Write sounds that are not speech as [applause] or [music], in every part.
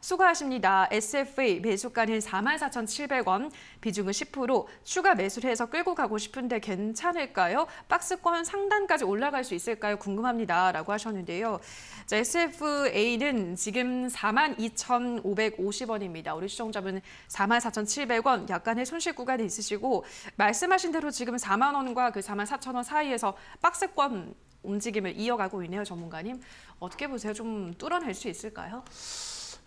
수고하십니다. SFA e 매수가는 44,700원, 비중은 10%, 추가 매수를 해서 끌고 가고 싶은데 괜찮을까요? 박스권 상단까지 올라갈 수 있을까요? 궁금합니다. 라고 하셨는데요. 자, SFA는 지금 42,550원입니다. 우리 시청자분 44,700원 약간의 손실 구간이 있으시고 말씀하신 대로 지금 4만 원과 그 4만 4천 원 사이에서 박스권 움직임을 이어가고 있네요, 전문가님. 어떻게 보세요? 좀 뚫어낼 수 있을까요?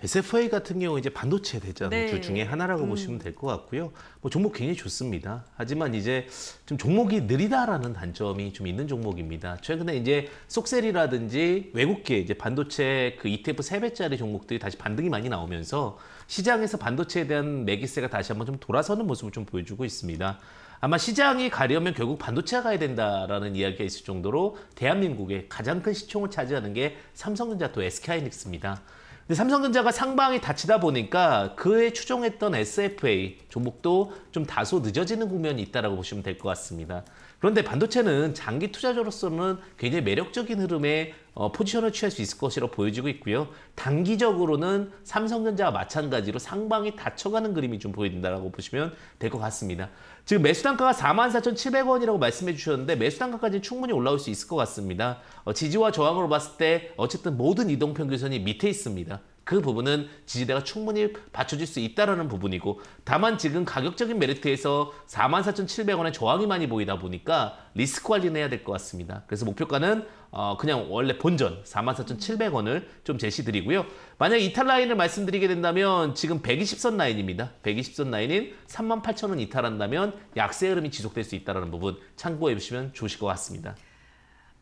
SFA 같은 경우 이제 반도체 대장주 네. 중에 하나라고 음. 보시면 될 것 같고요. 뭐 종목 굉장히 좋습니다. 하지만 이제 좀 종목이 느리다라는 단점이 좀 있는 종목입니다. 최근에 이제 속셀이라든지 외국계 이제 반도체 그 ETF 3배짜리 종목들이 다시 반등이 많이 나오면서 시장에서 반도체에 대한 매기세가 다시 한번 좀 돌아서는 모습을 좀 보여주고 있습니다. 아마 시장이 가려면 결국 반도체가 가야 된다라는 이야기가 있을 정도로 대한민국의 가장 큰 시총을 차지하는 게 삼성전자 또 SK하이닉스입니다. 근데 삼성전자가 상방이 닫히다 보니까 그에 추종했던 SFA 종목도 좀 다소 늦어지는 국면이 있다라고 보시면 될 것 같습니다. 그런데 반도체는 장기 투자자로서는 굉장히 매력적인 흐름의 어, 포지션을 취할 수 있을 것으로 보여지고 있고요. 단기적으로는 삼성전자와 마찬가지로 상방이 닫혀가는 그림이 좀보인다고 보시면 될 것 같습니다. 지금 매수 단가가 44,700원이라고 말씀해 주셨는데 매수 단가까지 충분히 올라올 수 있을 것 같습니다. 어, 지지와 저항으로 봤을 때 어쨌든 모든 이동 평균선이 밑에 있습니다. 그 부분은 지지대가 충분히 받쳐줄수있다는 부분이고 다만 지금 가격적인 메리트에서 44,700원의 저항이 많이 보이다 보니까 리스크 관리는 해야 될 것 같습니다. 그래서 목표가는 어 그냥 원래 본전 44,700원을 좀 제시드리고요. 만약 이탈 라인을 말씀드리게 된다면 지금 120선 라인입니다. 120선 라인인 38,000원 이탈한다면 약세 흐름이 지속될 수 있다는 부분 참고해 주시면 좋으실 것 같습니다.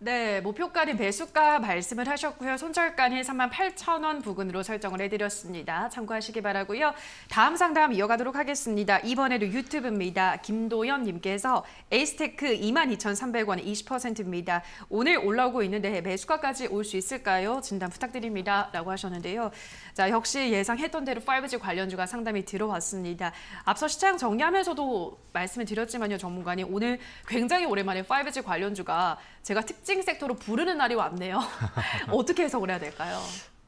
네, 목표가는 매수가 말씀을 하셨고요. 손절가는 3만 8천 원 부근으로 설정을 해드렸습니다. 참고하시기 바라고요. 다음 상담 이어가도록 하겠습니다. 이번에도 유튜브입니다. 김도연님께서 에이스테크 2만 2,300원에 20%입니다. 오늘 올라오고 있는데 매수가까지 올 수 있을까요? 진단 부탁드립니다. 라고 하셨는데요. 자, 역시 예상했던 대로 5G 관련주가 상담이 들어왔습니다. 앞서 시장 정리하면서도 말씀을 드렸지만요, 전문가님. 오늘 굉장히 오랜만에 5G 관련주가 제가 특징 특징 섹터로 부르는 날이 왔네요. [laughs] 어떻게 해석을 해야 될까요?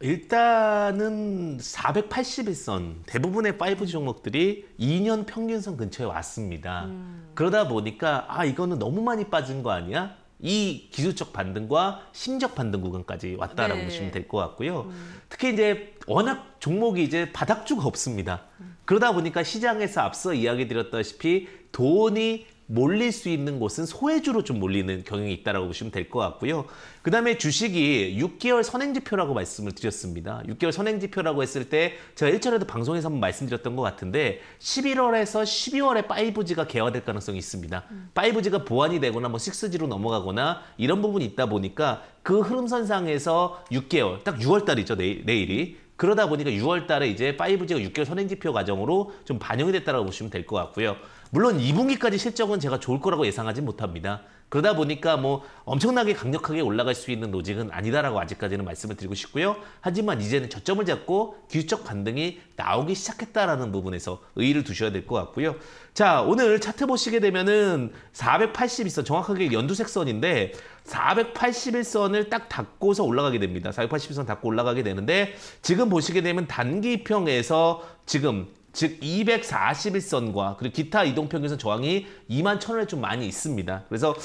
일단은 481선 대부분의 5G 종목들이 2년 평균선 근처에 왔습니다. 음. 그러다 보니까 아 이거는 너무 많이 빠진 거 아니야? 이 기술적 반등과 심적 반등 구간까지 왔다라고 네. 보시면 될 것 같고요. 음. 특히 이제 워낙 종목이 이제 바닥주가 없습니다. 음. 그러다 보니까 시장에서 앞서 이야기 드렸다시피 돈이 몰릴 수 있는 곳은 소외주로 좀 몰리는 경향이 있다라고 보시면 될 것 같고요. 그다음에 주식이 6개월 선행지표라고 말씀을 드렸습니다. 6개월 선행지표라고 했을 때 제가 1절에도 방송에서 한번 말씀드렸던 것 같은데 11월에서 12월에 5G가 개화될 가능성이 있습니다. 5G가 보완이 되거나 뭐 6G로 넘어가거나 이런 부분이 있다 보니까 그 흐름선상에서 6개월, 딱 6월 달이죠, 내일, 내일이. 그러다 보니까 6월 달에 이제 5G가 6개월 선행지표 과정으로 좀 반영이 됐다고 보시면 될 것 같고요. 물론 2분기까지 실적은 제가 좋을 거라고 예상하지 못합니다. 그러다 보니까 뭐 엄청나게 강력하게 올라갈 수 있는 로직은 아니다라고 아직까지는 말씀을 드리고 싶고요. 하지만 이제는 저점을 잡고 기술적 반등이 나오기 시작했다라는 부분에서 의의를 두셔야 될 것 같고요. 자, 오늘 차트 보시게 되면은 481선, 정확하게 연두색 선인데 481선을 딱 닫고서 올라가게 됩니다. 481선 닫고 올라가게 되는데 지금 보시게 되면 단기평에서 지금 즉 241선과 그리고 기타 이동평균선 저항이 2만 1 0원에좀 많이 있습니다. 그래서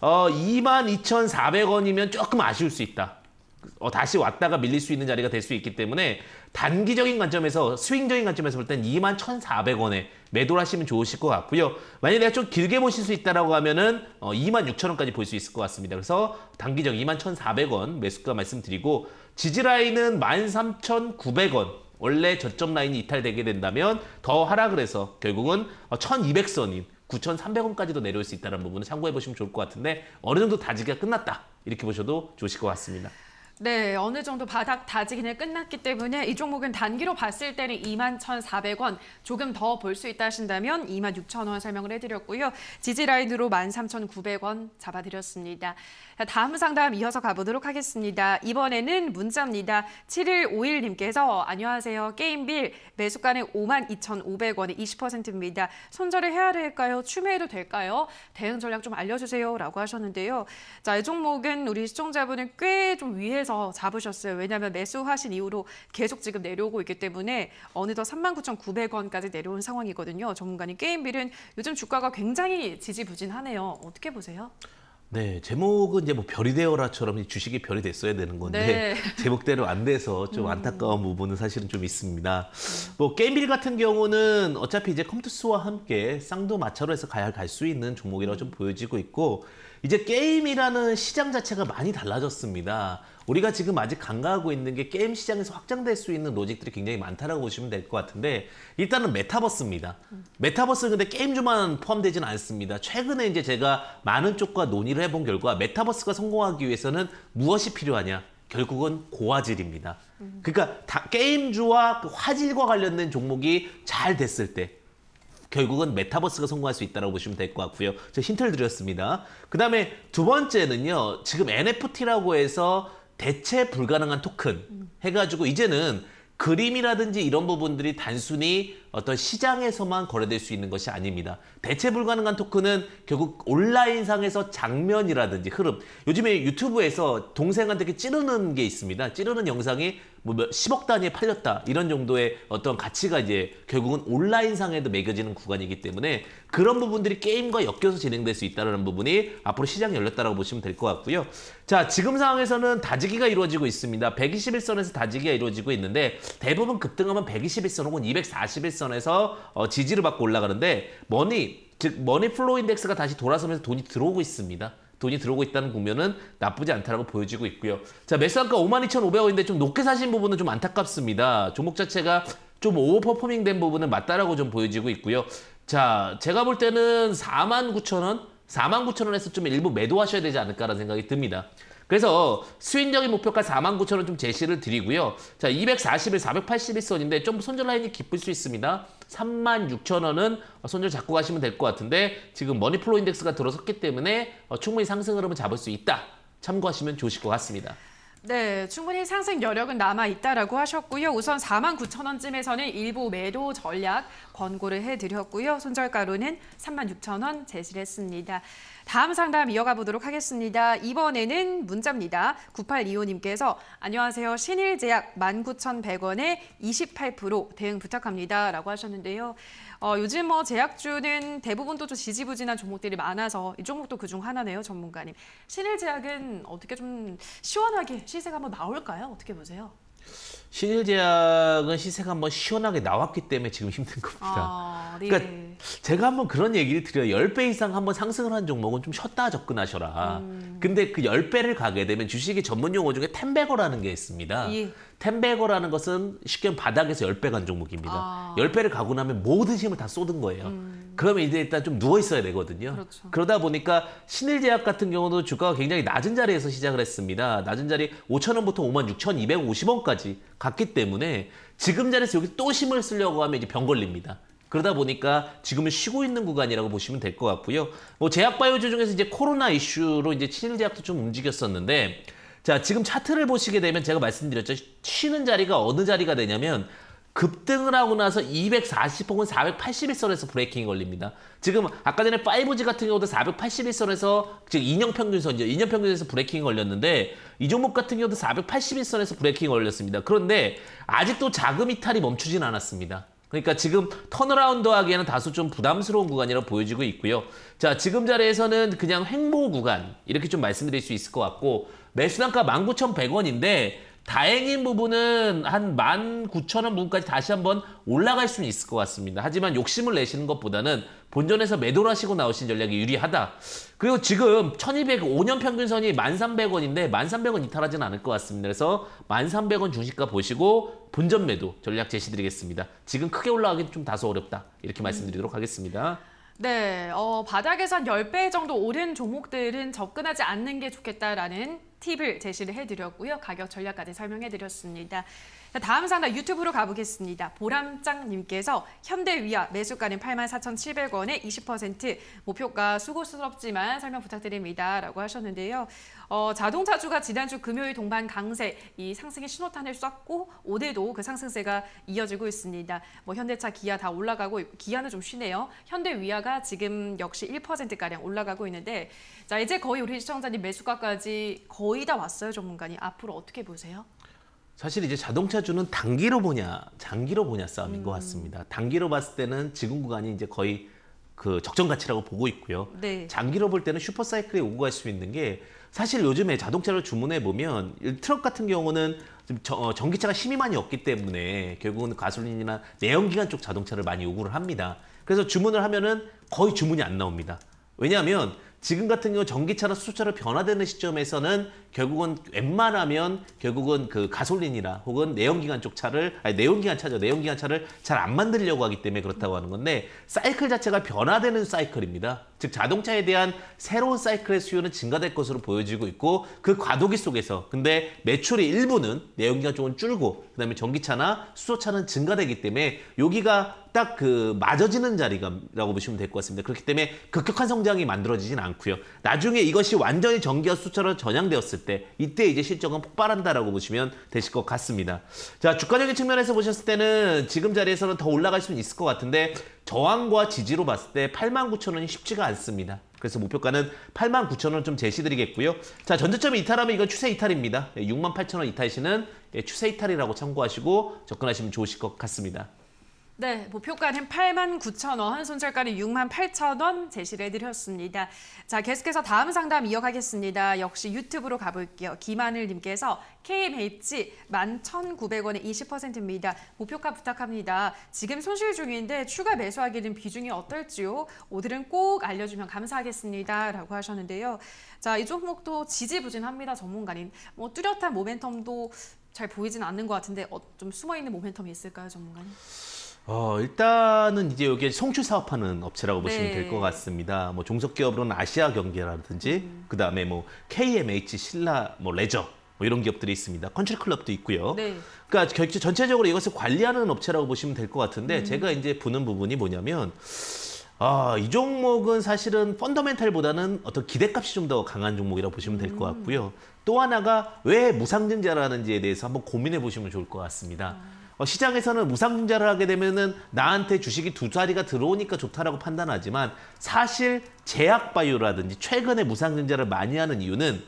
어, 2 2,400원이면 조금 아쉬울 수 있다. 어, 다시 왔다가 밀릴 수 있는 자리가 될 수 있기 때문에 단기적인 관점에서 스윙적인 관점에서 볼 땐2 1,400원에 매도를 하시면 좋으실 것 같고요. 만약에 내가 좀 길게 보실 수 있다라고 하면은 어, 2 0 0 0원까지볼 수 있을 것 같습니다. 그래서 단기적 2 1,400원 매수가 말씀드리고 지지라인은 13,900원 원래 저점 라인이 이탈되게 된다면 더 하락을 해서 결국은 1200선인 9,300원까지도 내려올 수 있다는 부분을 참고해 보시면 좋을 것 같은데 어느 정도 다지기가 끝났다 이렇게 보셔도 좋으실 것 같습니다. 네, 어느 정도 바닥 다지기는 끝났기 때문에 이 종목은 단기로 봤을 때는 21,400원 조금 더 볼 수 있다 하신다면 26,000원 설명을 해드렸고요. 지지라인으로 13,900원 잡아드렸습니다. 다음 상담 이어서 가보도록 하겠습니다. 이번에는 문자입니다. 7151님께서 안녕하세요. 게임빌 매수가는 52,500원에 20%입니다. 손절을 해야 될까요? 추매해도 될까요? 대응 전략 좀 알려주세요. 라고 하셨는데요. 자, 이 종목은 우리 시청자분은 꽤 좀 위에 그래서 잡으셨어요. 왜냐하면 매수하신 이후로 계속 지금 내려오고 있기 때문에 어느덧 39,900원까지 내려온 상황이거든요. 전문가님 게임빌은 요즘 주가가 굉장히 지지부진하네요. 어떻게 보세요? 네, 제목은 이제 뭐 별이 되어라처럼 주식이 별이 됐어야 되는 건데 네. [laughs] 제목대로 안 돼서 좀 음. 안타까운 부분은 사실은 좀 있습니다. 뭐 게임빌 같은 경우는 어차피 이제 컴투스와 함께 쌍도 마차로 해서 가야 갈 수 있는 종목이라고 음. 좀 보여지고 있고 이제 게임이라는 시장 자체가 많이 달라졌습니다. 우리가 지금 아직 간과하고 있는 게 게임 시장에서 확장될 수 있는 로직들이 굉장히 많다라고 보시면 될 것 같은데 일단은 메타버스입니다. 메타버스 근데 게임주만 포함되지는 않습니다. 최근에 이제 제가 많은 쪽과 논의를 해본 결과 메타버스가 성공하기 위해서는 무엇이 필요하냐? 결국은 고화질입니다. 그러니까 게임주와 그 화질과 관련된 종목이 잘 됐을 때 결국은 메타버스가 성공할 수 있다고 보시면 될 것 같고요. 제가 힌트를 드렸습니다. 그 다음에 두 번째는요. 지금 NFT라고 해서 대체 불가능한 토큰 해가지고 이제는 그림이라든지 이런 부분들이 단순히 어떤 시장에서만 거래될 수 있는 것이 아닙니다. 대체 불가능한 토큰은 결국 온라인상에서 장면이라든지 흐름. 요즘에 유튜브에서 동생한테 이렇게 찌르는 게 있습니다. 찌르는 영상이 뭐 10억 단위에 팔렸다 이런 정도의 어떤 가치가 이제 결국은 온라인상에도 매겨지는 구간이기 때문에 그런 부분들이 게임과 엮여서 진행될 수 있다는 부분이 앞으로 시장이 열렸다고 라 보시면 될 것 같고요. 자 지금 상황에서는 다지기가 이루어지고 있습니다. 121선에서 다지기가 이루어지고 있는데 대부분 급등하면 121선 혹은 241선 선에서 어, 지지를 받고 올라가는데 머니 즉 머니 플로우 인덱스가 다시 돌아서면서 돈이 들어오고 있습니다. 돈이 들어오고 있다는 국면은 나쁘지 않다라고 보여지고 있고요. 자, 매수 한가 52,500원인데 좀 높게 사신 부분은 좀 안타깝습니다. 종목 자체가 좀 오버퍼포밍 된 부분은 맞다라고 좀 보여지고 있고요. 자, 제가 볼 때는 49,000원, 49,000원에서 좀 일부 매도하셔야 되지 않을까라는 생각이 듭니다. 그래서 수익적인 목표가 4만 9천 원 좀 제시를 드리고요. 자, 240일 481선인데 좀 손절 라인이 깊을 수 있습니다. 3만 6천 원은 손절 잡고 가시면 될 것 같은데 지금 머니플로 인덱스가 들어섰기 때문에 어, 충분히 상승 흐름을 잡을 수 있다. 참고하시면 좋으실 것 같습니다. 네, 충분히 상승 여력은 남아있다라고 하셨고요. 우선 4만 9천 원쯤에서는 일부 매도 전략 권고를 해드렸고요. 손절가로는 3만 6천 원 제시를 했습니다. 다음 상담 이어가 보도록 하겠습니다. 이번에는 문자입니다. 9825님께서 안녕하세요. 신일제약 19,100원에 28% 대응 부탁합니다. 라고 하셨는데요. 어, 요즘 뭐 제약주는 대부분 또 지지부진한 종목들이 많아서 이 종목도 그 중 하나네요. 전문가님. 신일제약은 어떻게 좀 시원하게 시세가 한번 나올까요? 어떻게 보세요? 신일제약은 시세가 한번 시원하게 나왔기 때문에 지금 힘든 겁니다. 아... 네. 그러니까 제가 한번 그런 얘기를 드려요. 10배 이상 한번 상승을 한 종목은 좀 쉬었다 접근하셔라. 음. 근데 그 10배를 가게 되면 주식의 전문 용어 중에 텐베거라는 게 있습니다. 예. 텐베거라는 것은 쉽게 바닥에서 10배 간 종목입니다. 아. 10배를 가고 나면 모든 힘을 다 쏟은 거예요. 음. 그러면 이제 일단 좀 누워 있어야 되거든요. 그렇죠. 그러다 보니까 신일제약 같은 경우도 주가가 굉장히 낮은 자리에서 시작을 했습니다. 낮은 자리 5 0 0 0원부터5 6,250원까지 갔기 때문에 지금 자리에서 여기 또 힘을 쓰려고 하면 이제 병 걸립니다. 그러다 보니까 지금은 쉬고 있는 구간이라고 보시면 될 것 같고요. 뭐 제약바이오주 중에서 이제 코로나 이슈로 이제 친일 제약도 좀 움직였었는데 자 지금 차트를 보시게 되면 제가 말씀드렸죠. 쉬는 자리가 어느 자리가 되냐면 급등을 하고 나서 240 혹은 481선에서 브레이킹이 걸립니다. 지금 아까 전에 5G 같은 경우도 481선에서 즉 2년 평균선이죠. 2년 평균선에서 브레이킹이 걸렸는데 이 종목 같은 경우도 481선에서 브레이킹이 걸렸습니다. 그런데 아직도 자금 이탈이 멈추진 않았습니다. 그러니까 지금 턴어라운드 하기에는 다소 좀 부담스러운 구간이라 보여지고 있고요. 자, 지금 자리에서는 그냥 횡보 구간 이렇게 좀 말씀드릴 수 있을 것 같고 매수단가 19,100원인데 다행인 부분은 한 19,000원 부분까지 다시 한번 올라갈 수는 있을 것 같습니다. 하지만 욕심을 내시는 것보다는 본전에서 매도를 하시고 나오신 전략이 유리하다. 그리고 지금 1205년 평균선이 1300원인데 1300원 이탈하진 않을 것 같습니다. 그래서 1300원 주식가 보시고 본전 매도 전략 제시드리겠습니다. 지금 크게 올라가긴좀 다소 어렵다. 이렇게 음. 말씀드리도록 하겠습니다. 네, 어, 바닥에선 10배 정도 오른 종목들은 접근하지 않는 게 좋겠다라는 팁을 제시를 해드렸고요. 가격 전략까지 설명해드렸습니다. 다음 상담 유튜브로 가보겠습니다. 보람짱님께서 현대위아 매수가는 84,700원에 20% 목표가 수고스럽지만 설명 부탁드립니다. 라고 하셨는데요. 어, 자동차주가 지난주 금요일 동반 강세 이 상승의 신호탄을 쐈고 오늘도 그 상승세가 이어지고 있습니다. 뭐 현대차, 기아 다 올라가고 기아는 좀 쉬네요. 현대 위아가 지금 역시 1% 가량 올라가고 있는데 자 이제 거의 우리 시청자님 매수가까지 거의 다 왔어요, 전문가님. 앞으로 어떻게 보세요? 사실 이제 자동차주는 단기로 보냐, 장기로 보냐 싸움인 음. 것 같습니다. 단기로 봤을 때는 지금 구간이 이제 거의 그 적정 가치라고 보고 있고요. 네. 장기로 볼 때는 슈퍼 사이클에 오고 갈 수 있는 게 사실 요즘에 자동차를 주문해 보면 트럭 같은 경우는 저, 어, 전기차가 힘이 많이 없기 때문에 결국은 가솔린이나 내연기관 쪽 자동차를 많이 요구를 합니다. 그래서 주문을 하면은 거의 주문이 안 나옵니다. 왜냐하면 지금 같은 경우 전기차나 수소차로 변화되는 시점에서는 결국은 웬만하면 결국은 그 가솔린이나 혹은 내연기관 쪽 차를 아니 내연기관 차죠 내연기관 차를 잘 안 만들려고 하기 때문에 그렇다고 하는 건데 사이클 자체가 변화되는 사이클입니다. 즉 자동차에 대한 새로운 사이클의 수요는 증가될 것으로 보여지고 있고 그 과도기 속에서 근데 매출의 일부는 내연기관 쪽은 줄고 그다음에 전기차나 수소차는 증가되기 때문에 여기가 딱 그 맞아지는 자리라고 보시면 될 것 같습니다. 그렇기 때문에 급격한 성장이 만들어지진 않고요. 나중에 이것이 완전히 전기와 수소차로 전향되었을 때 이때 이제 실적은 폭발한다라고 보시면 되실 것 같습니다. 자 주가적인 측면에서 보셨을 때는 지금 자리에서는 더 올라갈 수는 있을 것 같은데 저항과 지지로 봤을 때 89,000원이 쉽지가 않습니다. 그래서 목표가는 89,000원 좀 제시드리겠고요. 자, 전저점 이탈하면 이건 추세 이탈입니다. 68,000원 예, 이탈시는 예, 추세 이탈이라고 참고하시고 접근하시면 좋으실 것 같습니다. 네, 목표가는 뭐 8만 9천 원, 손절가는 6만 8천 원 제시를 해드렸습니다. 자, 계속해서 다음 상담 이어가겠습니다. 역시 유튜브로 가볼게요. 김하늘님께서 KMH 11,900원의 20%입니다. 목표가 부탁합니다. 지금 손실 중인데 추가 매수하기는 비중이 어떨지요? 오늘은 꼭 알려주면 감사하겠습니다. 라고 하셨는데요. 자, 이 종목도 지지부진합니다. 전문가님. 뭐 뚜렷한 모멘텀도 잘 보이진 않는 것 같은데 어, 좀 숨어있는 모멘텀이 있을까요, 전문가님? 어, 일단은 이제 여기 송출 사업하는 업체라고 보시면 네. 될것 같습니다. 뭐 종속기업으로는 아시아 경제라든지, 음. 그 다음에 뭐 KMH, 신라, 뭐 레저, 뭐 이런 기업들이 있습니다. 컨트리 클럽도 있고요. 네. 그러니까 전체적으로 이것을 관리하는 업체라고 보시면 될 것 같은데, 음. 제가 이제 보는 부분이 뭐냐면, 아, 이 종목은 사실은 펀더멘탈보다는 어떤 기대값이 좀 더 강한 종목이라고 보시면 될것 음. 같고요. 음. 또 하나가 왜 무상증자라는지에 대해서 한번 고민해 보시면 좋을 것 같습니다. 아. 어, 시장에서는 무상증자를 하게 되면은 나한테 주식이 두 자리가 들어오니까 좋다라고 판단하지만 사실 제약바이오라든지 최근에 무상증자를 많이 하는 이유는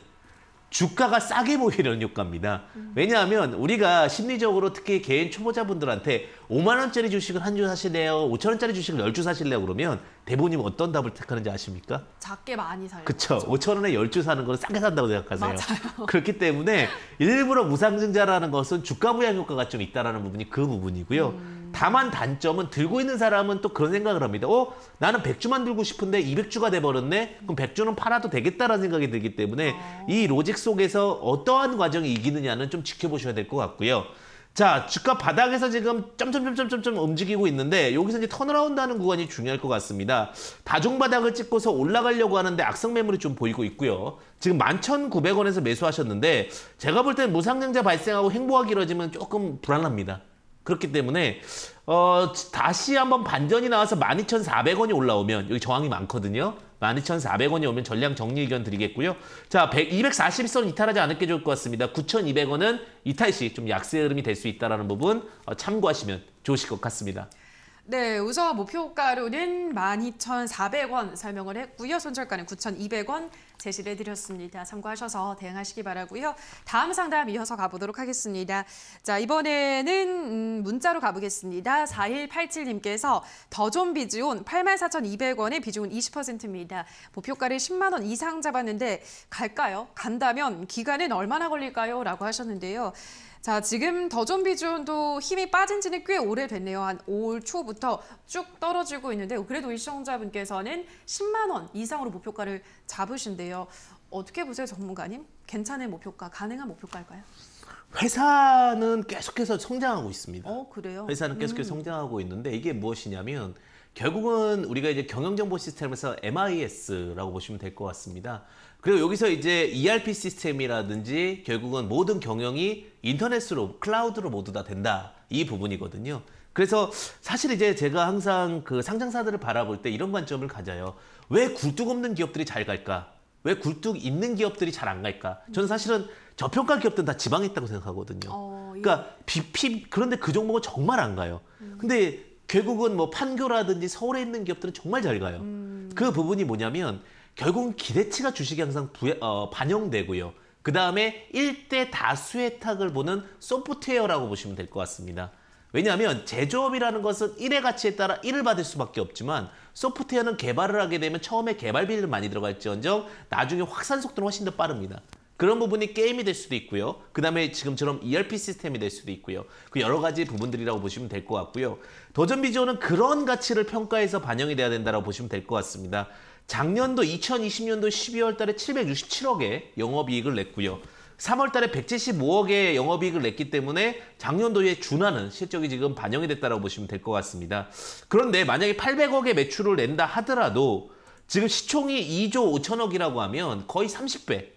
주가가 싸게 보이는 효과입니다. 음. 왜냐하면 우리가 심리적으로 특히 개인 초보자분들한테 5만 원짜리 주식을 한 주 사실래요? 5천 원짜리 주식을 열 주 사실래요? 그러면 대부분이 어떤 답을 택하는지 아십니까? 작게 많이 살려. 그쵸. 그렇죠? 5천 원에 열 주 사는 거는 싸게 산다고 생각하세요. 맞아요. [laughs] 그렇기 때문에 일부러 무상증자라는 것은 주가 부양 효과가 좀 있다라는 부분이 그 부분이고요. 음. 다만 단점은 들고 있는 사람은 또 그런 생각을 합니다. 어? 나는 1 0 0주만 들고 싶은데 2 0 0 주가 돼버렸네? 그럼 1 0 0주는 팔아도 되겠다라는 생각이 들기 때문에 아. 이 로직 속에서 어떠한 과정이 이기느냐는 좀 지켜보셔야 될 것 같고요. 자, 주가 바닥에서 지금 점점점점점 움직이고 있는데 여기서 이제 턴어라운드 하는 구간이 중요할 것 같습니다. 다중 바닥을 찍고서 올라가려고 하는데 악성 매물이 좀 보이고 있고요. 지금 11,900원에서 매수하셨는데 제가 볼 때는 무상장자 발생하고 행보가 길어지면 조금 불안합니다. 그렇기 때문에 어, 다시 한번 반전이 나와서 12,400원이 올라오면 여기 저항이 많거든요. 12,400원이 오면 전량 정리 의견 드리겠고요. 자, 100, 240선 이탈하지 않을 게 좋을 것 같습니다. 9,200원은 이탈 시좀 약세 흐름이 될 수 있다는 부분 어, 참고하시면 좋으실 것 같습니다. 네, 우선 목표가로는 12,400원 설명을 했고요. 손절가는 9,200원, 제시를 해드렸습니다. 참고하셔서 대응하시기 바라고요. 다음 상담 이어서 가보도록 하겠습니다. 자 이번에는 음, 문자로 가보겠습니다. 4187님께서 더존 비즈온8 4 2 0 0원에 비중은 20%입니다. 목표가를 10만 원 이상 잡았는데 갈까요? 간다면 기간은 얼마나 걸릴까요? 라고 하셨는데요. 자, 지금 더좀비존도 힘이 빠진 지는 꽤 오래됐네요. 한올 초부터 쭉 떨어지고 있는데 그래도 이 시청자분께서는 10만 원 이상으로 목표가를 잡으신데요. 어떻게 보세요, 전문가님? 괜찮은 목표가, 가능한 목표가일까요? 회사는 계속해서 성장하고 있습니다. 어, 그래요? 회사는 음. 계속해서 음. 성장하고 있는데 이게 무엇이냐면 결국은 우리가 이제 경영정보 시스템에서 MIS라고 보시면 될 것 같습니다. 그리고 여기서 이제 ERP 시스템이라든지 결국은 모든 경영이 인터넷으로 클라우드로 모두 다 된다 이 부분이거든요. 그래서 사실 이제 제가 항상 그 상장사들을 바라볼 때 이런 관점을 가져요. 왜 굴뚝 없는 기업들이 잘 갈까? 왜 굴뚝 있는 기업들이 잘 안 갈까? 저는 사실은 저평가 기업들은 다 지방에 있다고 생각하거든요. 어, 예. 그러니까 BP 그런데 그 종목은 정말 안 가요. 음. 근데 결국은 뭐 판교라든지 서울에 있는 기업들은 정말 잘 가요. 음. 그 부분이 뭐냐면 결국은 기대치가 주식에 항상 부 어, 반영되고요. 그 다음에 1대 다수의 탁을 보는 소프트웨어라고 보시면 될 것 같습니다. 왜냐하면 제조업이라는 것은 1의 가치에 따라 1을 받을 수밖에 없지만 소프트웨어는 개발을 하게 되면 처음에 개발비를 많이 들어갈지언정 나중에 확산 속도는 훨씬 더 빠릅니다. 그런 부분이 게임이 될 수도 있고요. 그 다음에 지금처럼 ERP 시스템이 될 수도 있고요. 그 여러 가지 부분들이라고 보시면 될 것 같고요. 도전 비전은 그런 가치를 평가해서 반영이 돼야 된다고 보시면 될 것 같습니다. 작년도 2020년도 12월 달에 767억의 영업이익을 냈고요. 3월 달에 175억의 영업이익을 냈기 때문에 작년도에 준하는 실적이 지금 반영이 됐다고 보시면 될 것 같습니다. 그런데 만약에 800억의 매출을 낸다 하더라도 지금 시총이 2조 5천억이라고 하면 거의 30배,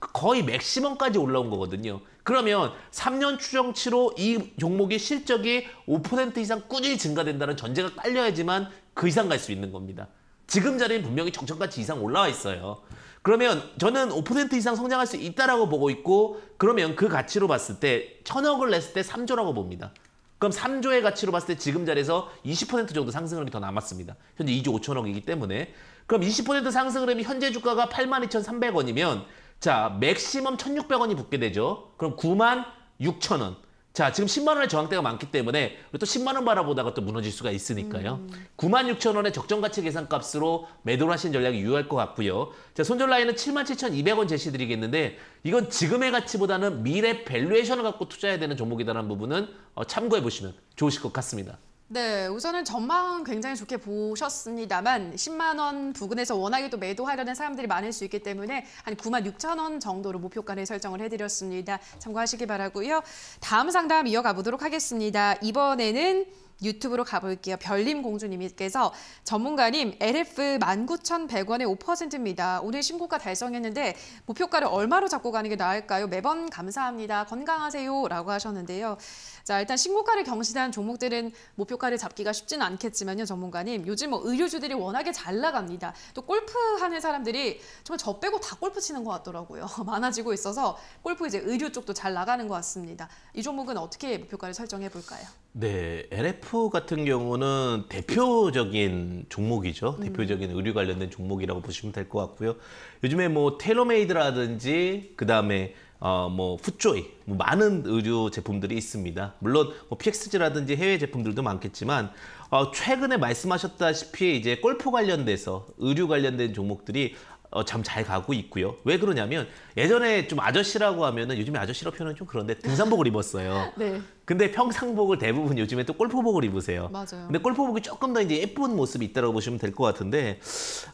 거의 맥시멈까지 올라온 거거든요. 그러면 3년 추정치로 이종목의 실적이 5% 이상 꾸준히 증가된다는 전제가 깔려야지만 그 이상 갈 수 있는 겁니다. 지금 자리는 분명히 정천가치 이상 올라와 있어요. 그러면 저는 5% 이상 성장할 수 있다라고 보고 있고 그러면 그 가치로 봤을 때 천억을 냈을 때 3조라고 봅니다. 그럼 3조의 가치로 봤을 때 지금 자리에서 20% 정도 상승 률이더 남았습니다. 현재 2조 5천억이기 때문에 그럼 20% 상승 흐름이 현재 주가가 82,300원이면 자 맥시멈 1,600원이 붙게 되죠. 그럼 9만 6천원 자, 지금 10만 원의 저항대가 많기 때문에 또 10만 원 바라보다가 또 무너질 수가 있으니까요. 음. 9만 6천 원의 적정 가치 계산 값으로 매도를 하신 전략이 유효할 것 같고요. 자, 손절 라인은 7만 7,200원 제시드리겠는데 이건 지금의 가치보다는 미래 밸류에이션을 갖고 투자해야 되는 종목이다라는 부분은 어, 참고해 보시면 좋으실 것 같습니다. 네, 우선은 전망 굉장히 좋게 보셨습니다만 10만 원 부근에서 워낙에 또 매도하려는 사람들이 많을 수 있기 때문에 한 9만 6천 원 정도로 목표가를 설정을 해드렸습니다. 참고하시기 바라고요. 다음 상담 이어가 보도록 하겠습니다. 이번에는 유튜브로 가볼게요. 별림 공주님께서 전문가님 LF 19,100원에 5%입니다. 오늘 신고가 달성했는데 목표가를 얼마로 잡고 가는 게 나을까요? 매번 감사합니다. 건강하세요. 라고 하셨는데요. 자, 일단 신고가를 경신한 종목들은 목표가를 잡기가 쉽지는 않겠지만요, 전문가님. 요즘 뭐의류주들이 워낙에 잘 나갑니다. 또 골프 하는 사람들이 정말 저 빼고 다 골프 치는 것 같더라고요. [laughs] 많아지고 있어서 골프 이제 의류 쪽도 잘 나가는 것 같습니다. 이 종목은 어떻게 목표가를 설정해 볼까요? 네, LF 같은 경우는 대표적인 종목이죠. 음. 대표적인 의류 관련된 종목이라고 보시면 될 것 같고요. 요즘에 뭐 테러메이드라든지 그다음에 어, 뭐 푸조이 뭐 많은 의류 제품들이 있습니다. 물론 뭐 PXG라든지 해외 제품들도 많겠지만 어, 최근에 말씀하셨다시피 이제 골프 관련돼서 의류 관련된 종목들이 어, 참 잘 가고 있고요. 왜 그러냐면 예전에 좀 아저씨라고 하면은 요즘에 아저씨라 표현은 좀 그런데 등산복을 입었어요. [laughs] 네. 근데 평상복을 대부분 요즘에 또 골프복을 입으세요. 맞아요. 근데 골프복이 조금 더 이제 예쁜 모습이 있다고 보시면 될 것 같은데,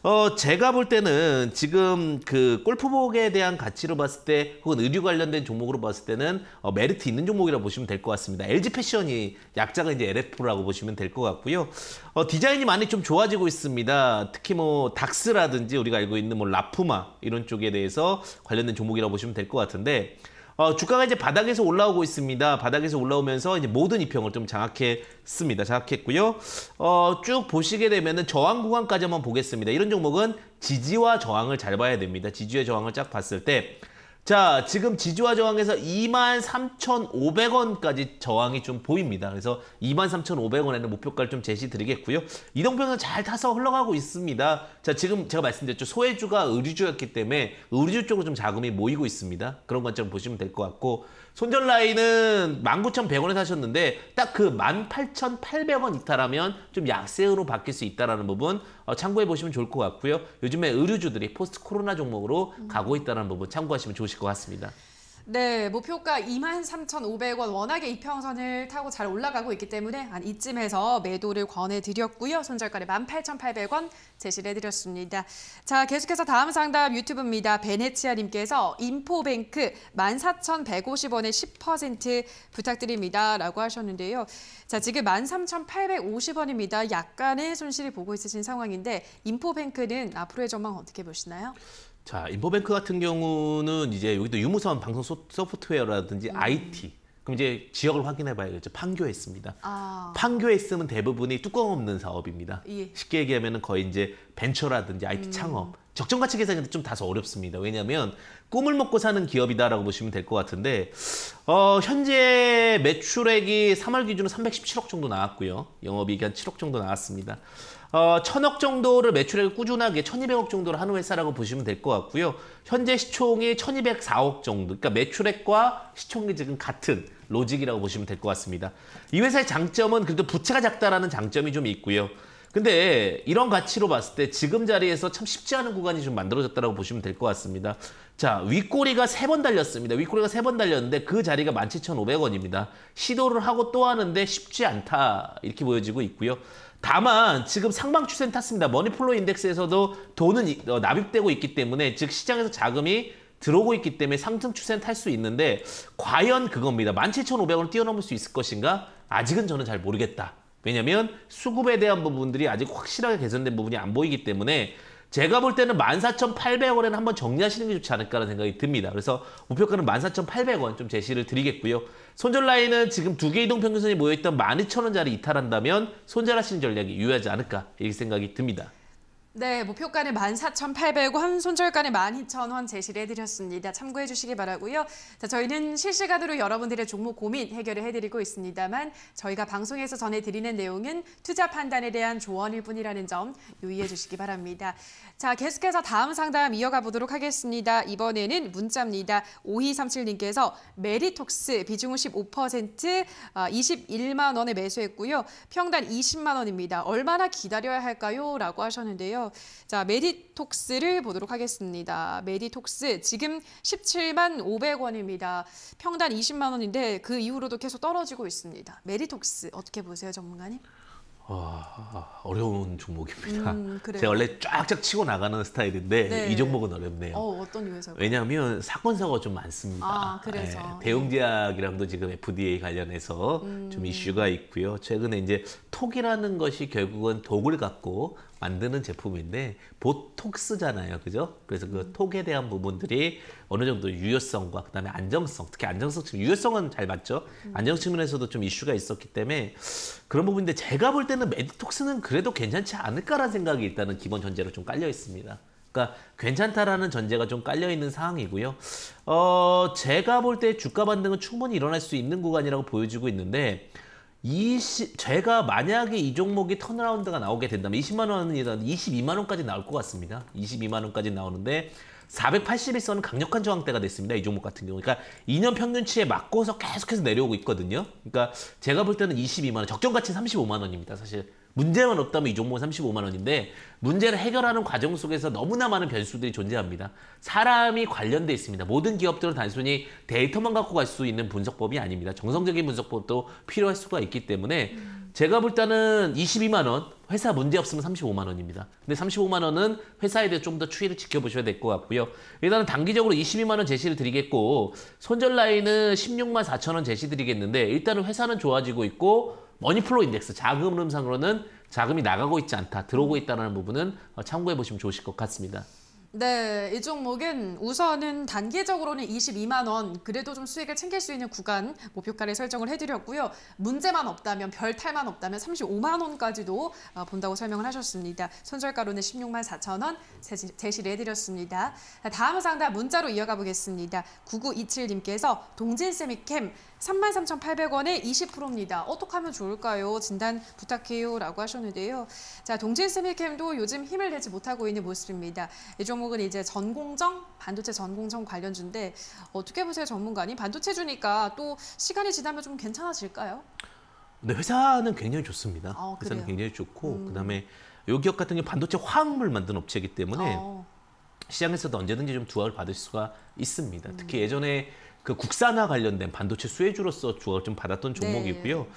어, 제가 볼 때는 지금 그 골프복에 대한 가치로 봤을 때, 혹은 의류 관련된 종목으로 봤을 때는 어, 메리트 있는 종목이라고 보시면 될 것 같습니다. LG 패션이 약자가 이제 LF라고 보시면 될 것 같고요. 어, 디자인이 많이 좀 좋아지고 있습니다. 특히 뭐 닥스라든지 우리가 알고 있는 뭐 라푸마 이런 쪽에 대해서 관련된 종목이라고 보시면 될 것 같은데, 어, 주가가 이제 바닥에서 올라오고 있습니다. 바닥에서 올라오면서 이제 모든 이평을 좀 장악했습니다. 장악했고요. 어, 쭉 보시게 되면은 저항 구간까지 한번 보겠습니다. 이런 종목은 지지와 저항을 잘 봐야 됩니다. 지지와 저항을 쫙 봤을 때 자, 지금 지지와 저항에서 23,500원까지 저항이 좀 보입니다. 그래서 23,500원에는 목표가를 좀 제시 드리겠고요. 이동평은잘 타서 흘러가고 있습니다. 자, 지금 제가 말씀드렸죠. 소외주가 의류주였기 때문에 의류주 쪽으로 좀 자금이 모이고 있습니다. 그런 관점 보시면 될 것 같고 손절 라인은 19,100원에 사셨는데 딱 그 18,800원 이탈하면 좀약세로 바뀔 수 있다는 부분 어, 참고해 보시면 좋을 것 같고요. 요즘에 의류주들이 포스트 코로나 종목으로 음. 가고 있다는 부분 참고하시면 좋으실 것 같습니다. 네, 목표가 23,500원 워낙에 이평선을 타고 잘 올라가고 있기 때문에 한 이쯤에서 매도를 권해드렸고요. 손절가를 18,800원 제시를 해드렸습니다. 자, 계속해서 다음 상담 유튜브입니다. 베네치아님께서 인포뱅크 14,150원에 10% 부탁드립니다. 라고 하셨는데요. 자, 지금 13,850원입니다. 약간의 손실을 보고 있으신 상황인데 인포뱅크는 앞으로의 전망 어떻게 보시나요? 자, 인포뱅크 같은 경우는 이제 여기도 유무선 방송 소프트웨어라든지 음. IT 그럼 이제 지역을 확인해 봐야겠죠. 판교에있습니다 아. 판교에있으면 대부분이 뚜껑 없는 사업입니다. 예. 쉽게 얘기하면 거의 이제 벤처라든지 IT 음. 창업 적정가치 계산이 좀 다소 어렵습니다. 왜냐하면 꿈을 먹고 사는 기업이다라고 보시면 될 것 같은데 어, 현재 매출액이 3월 기준으로 317억 정도 나왔고요. 영업이익이 한 7억 정도 나왔습니다. 어, 천억 정도를 매출액을 꾸준하게 1200억 정도를 하는 회사라고 보시면 될 것 같고요. 현재 시총이 1204억 정도, 그러니까 매출액과 시총이 지금 같은 로직이라고 보시면 될 것 같습니다. 이 회사의 장점은 그래도 부채가 작다라는 장점이 좀 있고요. 근데 이런 가치로 봤을 때 지금 자리에서 참 쉽지 않은 구간이 좀 만들어졌다고 보시면 될 것 같습니다. 자, 윗꼬리가 세 번 달렸습니다. 윗꼬리가 세 번 달렸는데 그 자리가 17,500원입니다. 시도를 하고 또 하는데 쉽지 않다 이렇게 보여지고 있고요. 다만 지금 상방 추세는 탔습니다. 머니플로 인덱스에서도 돈은 어, 납입되고 있기 때문에 즉 시장에서 자금이 들어오고 있기 때문에 상승 추세는 탈 수 있는데 과연 그겁니다. 17,500원을 뛰어넘을 수 있을 것인가? 아직은 저는 잘 모르겠다. 왜냐면 수급에 대한 부분들이 아직 확실하게 개선된 부분이 안 보이기 때문에 제가 볼 때는 14,800원에는 한번 정리하시는 게 좋지 않을까라는 생각이 듭니다. 그래서 목표가는 14,800원 좀 제시를 드리겠고요. 손절 라인은 지금 두 개 이동 평균선이 모여있던 12,000원짜리 이탈한다면 손절하시는 전략이 유효하지 않을까 이렇게 생각이 듭니다. 네, 목표가는 14,800원, 손절가는 12,000원 제시를 해드렸습니다. 참고해 주시기 바라고요. 자, 저희는 실시간으로 여러분들의 종목 고민 해결을 해드리고 있습니다만 저희가 방송에서 전해드리는 내용은 투자 판단에 대한 조언일 뿐이라는 점 유의해 주시기 바랍니다. 자, 계속해서 다음 상담 이어가 보도록 하겠습니다. 이번에는 문자입니다. 5237님께서 메리톡스 비중 15% 21만 원에 매수했고요. 평단 20만 원입니다. 얼마나 기다려야 할까요? 라고 하셨는데요. 있는데요. 자, 메디톡스를 보도록 하겠습니다. 메디톡스 지금 17만 500원입니다. 평단 20만 원인데 그 이후로도 계속 떨어지고 있습니다. 메디톡스 어떻게 보세요, 전문가님? 어, 려운 종목입니다. 음, 제가 원래 쫙쫙 치고 나가는 스타일인데 네. 이 종목은 어렵네요. 어, 떤 이유에서? 왜냐하면 사건 사고가 좀 많습니다. 아, 그래서 네, 대응제약이랑도 지금 FDA 관련해서 음. 좀 이슈가 있고요. 최근에 이제 톡이라는 것이 결국은 독을 갖고 만드는 제품인데 보톡스잖아요, 그죠? 그래서 그 음. 톡에 대한 부분들이 어느 정도 유효성과 그다음에 안정성, 특히 안정성 측면, 유효성은 잘 맞죠. 음. 안정 측면에서도 좀 이슈가 있었기 때문에 그런 부분인데 제가 볼 때는 메디톡스는 그래도 괜찮지 않을까라는 생각이 일단은 기본 전제로 좀 깔려 있습니다. 그러니까 괜찮다라는 전제가 좀 깔려있는 상황이고요. 어, 제가 볼 때 주가 반등은 충분히 일어날 수 있는 구간이라고 보여지고 있는데 20, 제가 만약에 이 종목이 턴어라운드가 나오게 된다면 20만 원이든 22만 원까지 나올 것 같습니다. 22만 원까지 나오는데 481선은 강력한 저항대가 됐습니다. 이 종목 같은 경우. 그러니까 2년 평균치에 맞고서 계속해서 내려오고 있거든요. 그러니까 제가 볼 때는 22만 원, 적정 가치 35만 원입니다. 사실 문제만 없다면 이 종목은 35만 원인데 문제를 해결하는 과정 속에서 너무나 많은 변수들이 존재합니다. 사람이 관련돼 있습니다. 모든 기업들은 단순히 데이터만 갖고 갈 수 있는 분석법이 아닙니다. 정성적인 분석법도 필요할 수가 있기 때문에 제가 볼 때는 22만 원 회사 문제 없으면 35만 원입니다. 근데 35만 원은 회사에 대해 좀 더 추이를 지켜보셔야 될 것 같고요. 일단은 단기적으로 22만 원 제시를 드리겠고 손절 라인은 16만 4천 원 제시 드리겠는데 일단은 회사는 좋아지고 있고 머니플로 인덱스 자금 흐름상으로는 자금이 나가고 있지 않다, 들어오고 있다는 부분은 어, 참고해 보시면 좋으실 것 같습니다. 네, 이 종목은 우선은 단계적으로는 22만 원 그래도 좀 수익을 챙길 수 있는 구간 목표가를 설정을 해드렸고요. 문제만 없다면 별탈만 없다면 35만 원까지도 어, 본다고 설명을 하셨습니다. 손절가로는 16만 4천 원 제시를 해드렸습니다. 다음 상담 문자로 이어가 보겠습니다. 9927님께서 동진세미캠 33,800원에 20%입니다. 어떻게 하면 좋을까요? 진단 부탁해요. 라고 하셨는데요. 자, 동진 스미캠도 요즘 힘을 내지 못하고 있는 모습입니다. 이 종목은 이제 전공정, 반도체 전공정 관련주인데 어떻게 보세요, 전문가님? 반도체 주니까 또 시간이 지나면 좀 괜찮아질까요? 네, 회사는 굉장히 좋습니다. 아, 회사는 굉장히 좋고 음. 그다음에 요 기업 같은 경우 반도체 화학물 만든 업체이기 때문에 어. 시장에서도 언제든지 좀 두각을 받을 수가 있습니다. 음. 특히 예전에 그 국산화 관련된 반도체 수혜주로서 주목를좀 받았던 종목이고요. 네.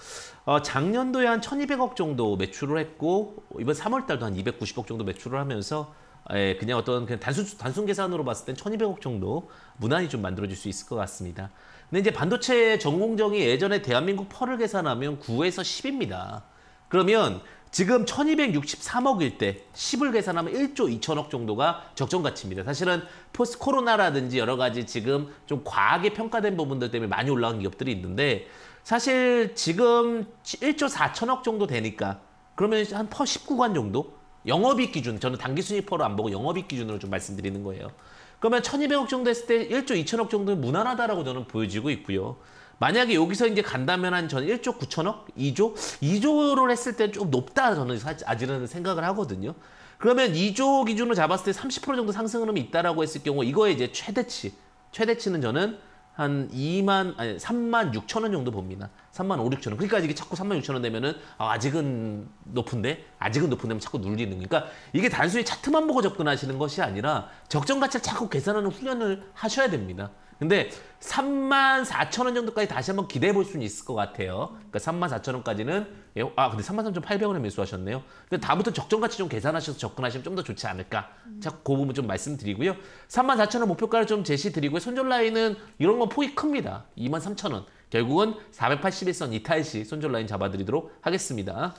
어, 작년도에 한 1,200억 정도 매출을 했고 이번 3월 달도 한 290억 정도 매출을 하면서 예, 그냥 어떤 그냥 단순 단순 계산으로 봤을 땐 1,200억 정도 무난히 좀 만들어질 수 있을 것 같습니다. 근데 이제 반도체 전공정이 예전에 대한민국 펄을 계산하면 9에서 10입니다. 그러면 지금 1263억일 때 10을 계산하면 1조 2천억 정도가 적정 가치입니다. 사실은 포스트 코로나라든지 여러 가지 지금 좀 과하게 평가된 부분들 때문에 많이 올라간 기업들이 있는데 사실 지금 1조 4천억 정도 되니까 그러면 한 퍼 19관 정도? 영업이익 기준, 저는 단기 순위퍼로안 보고 영업이익 기준으로 좀 말씀드리는 거예요. 그러면 1200억 정도 했을 때 1조 2천억 정도는 무난하다라고 저는 보여지고 있고요. 만약에 여기서 이제 간다면 한 저는 1조 9천억, 2조, 2조를 했을 때좀 높다 저는 아직은 생각을 하거든요. 그러면 2조 기준으로 잡았을 때 30% 정도 상승 을 하면 있다라고 했을 경우 이거에 이제 최대치, 최대치는 저는 한 2만 아니 3만 6천 원 정도 봅니다. 3만 5, 6천 원. 그러니까 이게 자꾸 3만 6천 원 되면은 아, 직은 높은데 아직은 높은데면 자꾸 눌리는 거니까 그러니까 이게 단순히 차트만 보고 접근하시는 것이 아니라 적정 가치를 자꾸 계산하는 훈련을 하셔야 됩니다. 근데 3만 4천 원 정도까지 다시 한번 기대해 볼 수는 있을 것 같아요. 그러니까 3만 4천 원까지는 예, 아 근데 3만 3천 8백 원에 매수하셨네요. 근데 다음부터 적정 가치 좀 계산하셔서 접근하시면 좀 더 좋지 않을까. 자, 음. 부분 좀 말씀드리고요. 3만 4천 원 목표가를 좀 제시드리고요. 손절 라인은 이런 건 폭이 큽니다. 2만 3천 원. 결국은 481선 이탈 시 손절 라인 잡아드리도록 하겠습니다.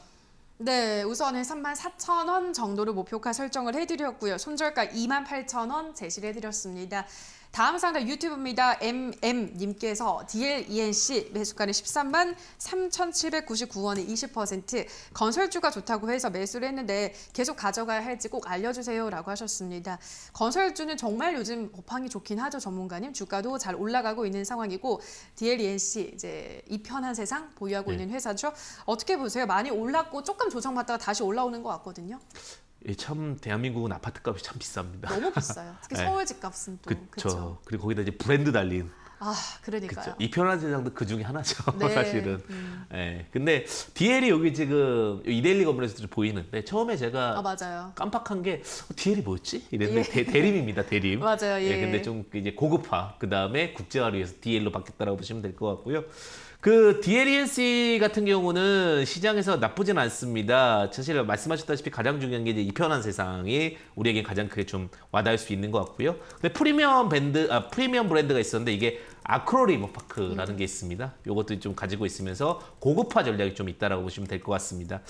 네, 우선은 3 4 0 0원 정도로 목표가 설정을 해드렸고요. 손절가 2 8 0 0원 제시를 해드렸습니다. 다음 상자 유튜브입니다. MM님께서 DLENC 매수가는 13만 3,799원에 20% 건설주가 좋다고 해서 매수를 했는데 계속 가져가야 할지 꼭 알려주세요 라고 하셨습니다. 건설주는 정말 요즘 업황이 좋긴 하죠. 전문가님 주가도 잘 올라가고 있는 상황이고 DLENC 이제 이 편한 세상 보유하고 네. 있는 회사죠. 어떻게 보세요? 많이 올랐고 조금 조정받다가 다시 올라오는 것 같거든요. 예, 참 대한민국은 아파트 값이 참 비쌉니다. 너무 비싸요. 특히 [laughs] 네. 서울 집값은 또 그렇죠. 그리고 거기다 이제 브랜드 달린 아, 그러니까요. 이편한 세상도그 중에 하나죠, [laughs] 네. 사실은. 음. 예. 근데 DL이 여기 지금 이데일리 건물에서도 보이는데 네, 처음에 제가 아, 깜빡한 게 어, DL이 뭐였지? 이랬는데 예. 대, 림입니다 대림. [laughs] 맞아요. 예. 예. 근데 좀 이제 고급화, 그다음에 국제화를 위해서 DL로 바뀌었다라고 보시면 될 것 같고요. 그 DLNC e 같은 경우는 시장에서 나쁘진 않습니다. 사실 말씀하셨다시피 가장 중요한 게 이제 이편한 세상이 우리에게 가장 크게 좀 와닿을 수 있는 것 같고요. 근데 프리미엄 밴드, 아, 프리미엄 브랜드가 있었는데 이게 아크로 리버파크라는 음. 게 있습니다. 요것도 좀 가지고 있으면서 고급화 전략이 좀 있다라고 보시면 될 것 같습니다.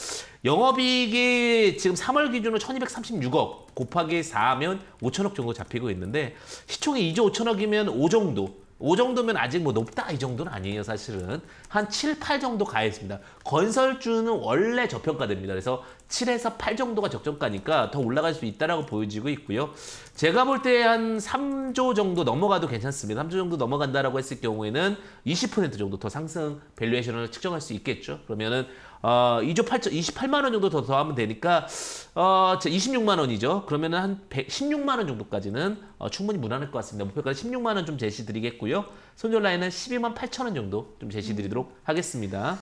영업이익이 지금 3월 기준으로 1236억 곱하기 4하면 5천억 정도 잡히고 있는데 시총이 2조 5천억이면 5 정도 5 정도면 아직 뭐 높다 이 정도는 아니에요 사실은 한 7, 8 정도 가야 있습니다 건설주는 원래 저평가됩니다 그래서 7에서8 정도가 적정가니까 더 올라갈 수 있다라고 보여지고 있고요 제가 볼 때 한3조 정도 넘어가도 괜찮습니다 3조 정도 넘어간다라고 했을 경우에는 20% 정도 더 상승 밸류에이션을 측정할 수 있겠죠 그러면은 어, 2조 8천, 28만 원 정도 더 더하면 되니까 어, 26만 원이죠. 그러면은 한 116만 원 정도까지는 어, 충분히 무난할 것 같습니다. 목표가지 16만 원 좀 제시드리겠고요. 손절 라인은 12만 8천 원 정도 좀 제시드리도록 하겠습니다.